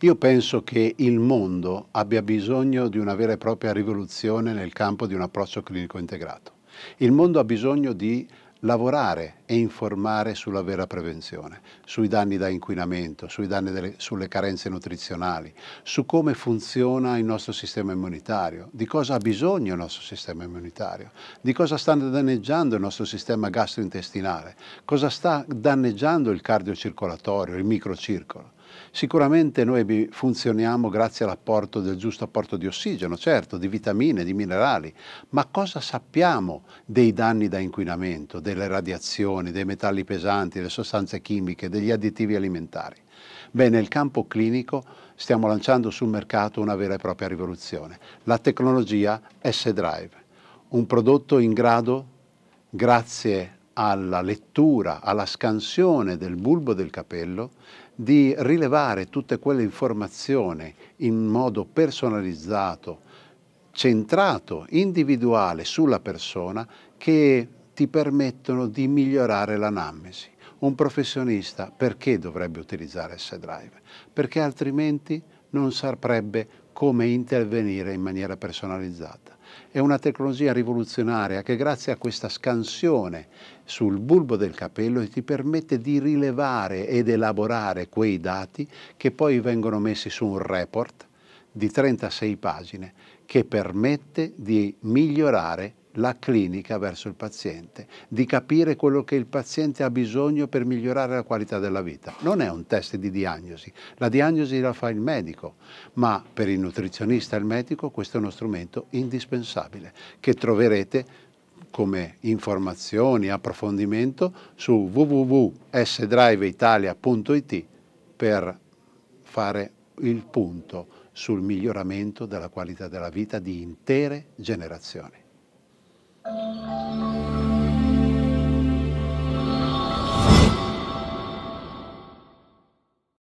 Io penso che il mondo abbia bisogno di una vera e propria rivoluzione nel campo di un approccio clinico integrato. Il mondo ha bisogno di lavorare e informare sulla vera prevenzione, sui danni da inquinamento, sui danni delle, sulle carenze nutrizionali, su come funziona il nostro sistema immunitario, di cosa ha bisogno il nostro sistema immunitario, di cosa sta danneggiando il nostro sistema gastrointestinale, cosa sta danneggiando il cardiocircolatorio, il microcircolo. Sicuramente noi funzioniamo grazie all'apporto del giusto apporto di ossigeno, certo, di vitamine, di minerali, ma cosa sappiamo dei danni da inquinamento, delle radiazioni, dei metalli pesanti, delle sostanze chimiche, degli additivi alimentari? Beh, nel campo clinico stiamo lanciando sul mercato una vera e propria rivoluzione, la tecnologia S-Drive, un prodotto in grado, grazie alla lettura, alla scansione del bulbo del capello, di rilevare tutte quelle informazioni in modo personalizzato, centrato, individuale sulla persona che ti permettono di migliorare l'anamnesi. Un professionista perché dovrebbe utilizzare S-Drive? Perché altrimenti non saprebbe come intervenire in maniera personalizzata. È una tecnologia rivoluzionaria che grazie a questa scansione sul bulbo del capello ti permette di rilevare ed elaborare quei dati che poi vengono messi su un report di 36 pagine che permette di migliorare la clinica verso il paziente, di capire quello che il paziente ha bisogno per migliorare la qualità della vita. Non è un test di diagnosi, la diagnosi la fa il medico, ma per il nutrizionista e il medico questo è uno strumento indispensabile che troverete come informazioni, approfondimento su www.sdriveitalia.it per fare il punto sul miglioramento della qualità della vita di intere generazioni. Thank you.